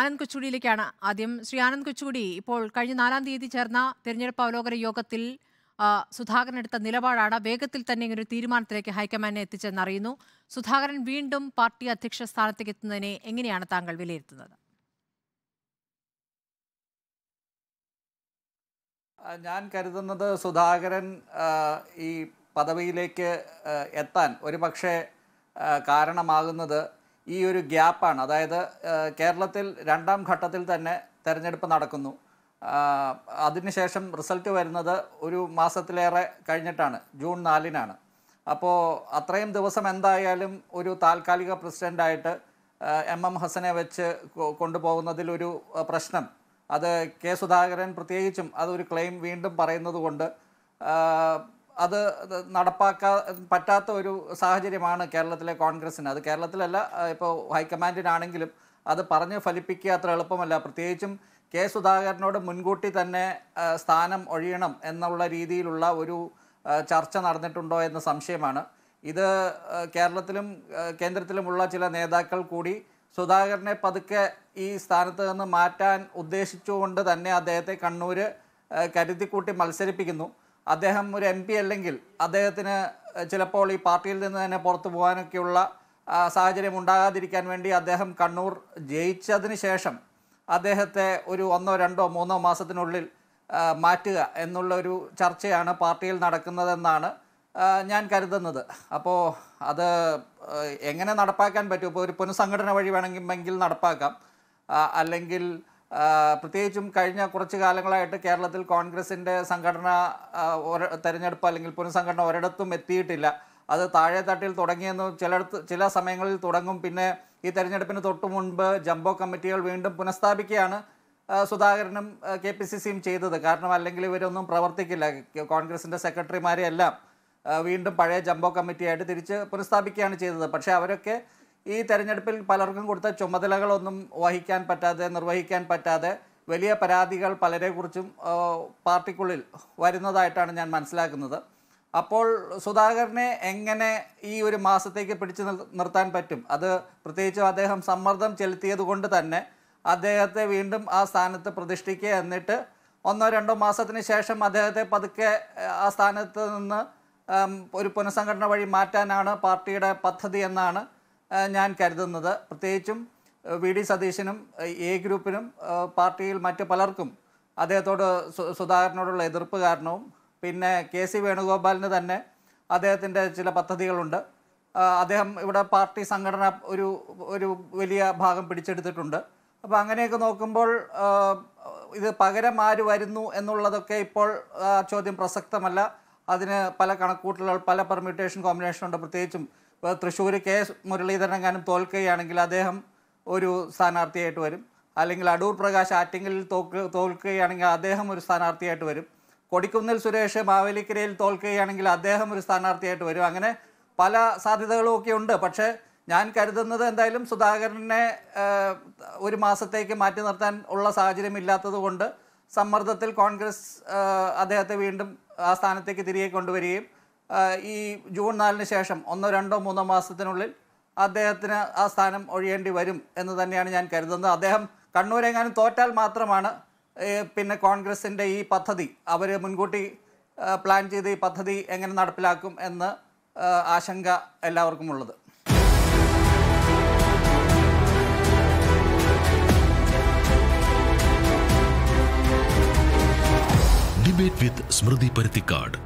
ആനന്ദ് കൊച്ചുകുടിയിലേക്കാണ് ആദ്യം ശ്രീ ആനന്ദ് കൊച്ചുകുടി ഇപ്പോൾ കഴിഞ്ഞ നാലാം തീയതി ചേർന്ന തെരഞ്ഞെടുപ്പ് അവലോകന യോഗത്തിൽ സുധാകരൻ എടുത്ത നിലപാടാണ് വേഗത്തിൽ തന്നെ ഇങ്ങനൊരു തീരുമാനത്തിലേക്ക് ഹൈക്കമാൻഡിനെ എത്തിച്ചെന്ന് അറിയുന്നു സുധാകരൻ വീണ്ടും പാർട്ടി അധ്യക്ഷ സ്ഥാനത്തേക്ക് എത്തുന്നതിനെ എങ്ങനെയാണ് താങ്കൾ വിലയിരുത്തുന്നത് ഞാൻ കരുതുന്നത് സുധാകരൻ ഈ പദവിയിലേക്ക് എത്താൻ ഒരുപക്ഷെ കാരണമാകുന്നത് ഈ ഒരു ഗ്യാപ്പാണ് അതായത് കേരളത്തിൽ രണ്ടാം ഘട്ടത്തിൽ തന്നെ തെരഞ്ഞെടുപ്പ് നടക്കുന്നു അതിനുശേഷം റിസൾട്ട് വരുന്നത് ഒരു മാസത്തിലേറെ കഴിഞ്ഞിട്ടാണ് ജൂൺ നാലിനാണ് അപ്പോൾ അത്രയും ദിവസം എന്തായാലും ഒരു താൽക്കാലിക പ്രസിഡൻ്റായിട്ട് എം എം ഹസനെ വെച്ച് കൊണ്ടുപോകുന്നതിലൊരു പ്രശ്നം അത് കെ സുധാകരൻ പ്രത്യേകിച്ചും അതൊരു ക്ലെയിം വീണ്ടും പറയുന്നത് കൊണ്ട് അത് നടപ്പാക്കാൻ പറ്റാത്ത ഒരു സാഹചര്യമാണ് കേരളത്തിലെ കോൺഗ്രസ്സിന് അത് കേരളത്തിലല്ല ഇപ്പോൾ ഹൈക്കമാൻഡിനാണെങ്കിലും അത് പറഞ്ഞ് ഫലിപ്പിക്കുക അത്ര എളുപ്പമല്ല പ്രത്യേകിച്ചും കെ സുധാകരനോട് മുൻകൂട്ടി തന്നെ സ്ഥാനം ഒഴിയണം എന്നുള്ള രീതിയിലുള്ള ഒരു ചർച്ച നടന്നിട്ടുണ്ടോ എന്ന സംശയമാണ് ഇത് കേരളത്തിലും കേന്ദ്രത്തിലുമുള്ള ചില നേതാക്കൾ കൂടി സുധാകരനെ പതുക്കെ ഈ സ്ഥാനത്ത് നിന്ന് മാറ്റാൻ ഉദ്ദേശിച്ചുകൊണ്ട് തന്നെ അദ്ദേഹത്തെ കണ്ണൂർ കരുതിക്കൂട്ടി മത്സരിപ്പിക്കുന്നു അദ്ദേഹം ഒരു എം പി അല്ലെങ്കിൽ അദ്ദേഹത്തിന് ചിലപ്പോൾ ഈ പാർട്ടിയിൽ നിന്ന് തന്നെ പുറത്തു പോകാനൊക്കെയുള്ള സാഹചര്യം ഉണ്ടാകാതിരിക്കാൻ വേണ്ടി അദ്ദേഹം കണ്ണൂർ ജയിച്ചതിന് ശേഷം അദ്ദേഹത്തെ ഒരു ഒന്നോ രണ്ടോ മൂന്നോ മാസത്തിനുള്ളിൽ മാറ്റുക എന്നുള്ള ഒരു ചർച്ചയാണ് പാർട്ടിയിൽ നടക്കുന്നതെന്നാണ് ഞാൻ കരുതുന്നത് അപ്പോൾ അത് എങ്ങനെ നടപ്പാക്കാൻ പറ്റും ഇപ്പോൾ ഒരു പുനഃസംഘടന വഴി വേണമെങ്കിൽ നടപ്പാക്കാം അല്ലെങ്കിൽ പ്രത്യേകിച്ചും കഴിഞ്ഞ കുറച്ച് കാലങ്ങളായിട്ട് കേരളത്തിൽ കോൺഗ്രസിൻ്റെ സംഘടന തെരഞ്ഞെടുപ്പ് അല്ലെങ്കിൽ പുനഃസംഘടന ഒരിടത്തും എത്തിയിട്ടില്ല അത് താഴെ തട്ടിൽ തുടങ്ങിയെന്ന് ചിലടത്ത് ചില സമയങ്ങളിൽ തുടങ്ങും പിന്നെ ഈ തെരഞ്ഞെടുപ്പിന് തൊട്ടു മുൻപ് ജംബോ കമ്മിറ്റികൾ വീണ്ടും പുനഃസ്ഥാപിക്കുകയാണ് സുധാകരനും കെ പി സി സിയും ചെയ്തത് കാരണം അല്ലെങ്കിൽ ഇവരൊന്നും പ്രവർത്തിക്കില്ല കോൺഗ്രസിൻ്റെ സെക്രട്ടറിമാരെല്ലാം വീണ്ടും പഴയ ജംബോ കമ്മിറ്റിയായിട്ട് തിരിച്ച് പുനഃസ്ഥാപിക്കുകയാണ് ചെയ്തത് പക്ഷേ അവരൊക്കെ ഈ തെരഞ്ഞെടുപ്പിൽ പലർക്കും കൊടുത്ത ചുമതലകളൊന്നും വഹിക്കാൻ പറ്റാതെ നിർവഹിക്കാൻ പറ്റാതെ വലിയ പരാതികൾ പലരെക്കുറിച്ചും പാർട്ടിക്കുള്ളിൽ വരുന്നതായിട്ടാണ് ഞാൻ മനസ്സിലാക്കുന്നത് അപ്പോൾ സുധാകരനെ എങ്ങനെ ഈ ഒരു മാസത്തേക്ക് പിടിച്ചു നിർത്താൻ പറ്റും അത് പ്രത്യേകിച്ചും അദ്ദേഹം സമ്മർദ്ദം ചെലുത്തിയത് കൊണ്ട് തന്നെ അദ്ദേഹത്തെ വീണ്ടും ആ സ്ഥാനത്ത് പ്രതിഷ്ഠിക്കുക എന്നിട്ട് ഒന്നോ രണ്ടോ മാസത്തിന് ശേഷം അദ്ദേഹത്തെ പതുക്കെ ആ സ്ഥാനത്ത് നിന്ന് ഒരു പുനഃസംഘടന വഴി മാറ്റാനാണ് പാർട്ടിയുടെ പദ്ധതി എന്നാണ് ഞാൻ കരുതുന്നത് പ്രത്യേകിച്ചും വി ഡി സതീശനും എ ഗ്രൂപ്പിനും പാർട്ടിയിൽ മറ്റ് പലർക്കും അദ്ദേഹത്തോട് സുധാകരനോടുള്ള എതിർപ്പ് കാരണവും പിന്നെ കെ സി വേണുഗോപാലിന് തന്നെ അദ്ദേഹത്തിൻ്റെ ചില പദ്ധതികളുണ്ട് അദ്ദേഹം ഇവിടെ പാർട്ടി സംഘടന ഒരു ഒരു വലിയ ഭാഗം പിടിച്ചെടുത്തിട്ടുണ്ട് അപ്പോൾ അങ്ങനെയൊക്കെ നോക്കുമ്പോൾ ഇത് പകരം ആര് വരുന്നു എന്നുള്ളതൊക്കെ ഇപ്പോൾ ചോദ്യം പ്രസക്തമല്ല അതിന് പല കണക്കൂട്ടലുകൾ പല പെർമ്യൂട്ടേഷൻ കോമ്പിനേഷൻ ഉണ്ട് പ്രത്യേകിച്ചും തൃശ്ശൂർ കെ എസ് മുരളീധരനെങ്ങാനും തോൽക്കുകയാണെങ്കിൽ അദ്ദേഹം ഒരു സ്ഥാനാർത്ഥിയായിട്ട് വരും അല്ലെങ്കിൽ അടൂർ പ്രകാശ് ആറ്റിങ്ങലിൽ തോക്ക് തോൽക്കുകയാണെങ്കിൽ അദ്ദേഹം ഒരു സ്ഥാനാർത്ഥിയായിട്ട് വരും കൊടിക്കുന്നിൽ സുരേഷ് മാവേലിക്കരയിൽ തോൽക്കുകയാണെങ്കിൽ അദ്ദേഹം ഒരു സ്ഥാനാർത്ഥിയായിട്ട് വരും അങ്ങനെ പല സാധ്യതകളും ഒക്കെ ഉണ്ട് പക്ഷേ ഞാൻ കരുതുന്നത് എന്തായാലും സുധാകരനെ ഒരു മാസത്തേക്ക് മാറ്റി നിർത്താൻ ഉള്ള സാഹചര്യം ഇല്ലാത്തതുകൊണ്ട് സമ്മർദ്ദത്തിൽ കോൺഗ്രസ് അദ്ദേഹത്തെ വീണ്ടും ആ സ്ഥാനത്തേക്ക് തിരികെ കൊണ്ടുവരികയും ഈ ജൂൺ നാലിന് ശേഷം ഒന്നോ രണ്ടോ മൂന്നോ മാസത്തിനുള്ളിൽ അദ്ദേഹത്തിന് ആ സ്ഥാനം ഒഴിയേണ്ടി വരും എന്ന് തന്നെയാണ് ഞാൻ കരുതുന്നത് അദ്ദേഹം കണ്ണൂരെങ്ങാനും തോറ്റാൽ മാത്രമാണ് പിന്നെ കോൺഗ്രസിൻ്റെ ഈ പദ്ധതി അവർ മുൻകൂട്ടി പ്ലാൻ ചെയ്ത് ഈ പദ്ധതി എങ്ങനെ നടപ്പിലാക്കും എന്ന് ആശങ്ക എല്ലാവർക്കും ഉള്ളത് ഡിബേറ്റ് വിത്ത് സ്മൃതി പരുത്തിക്കാട്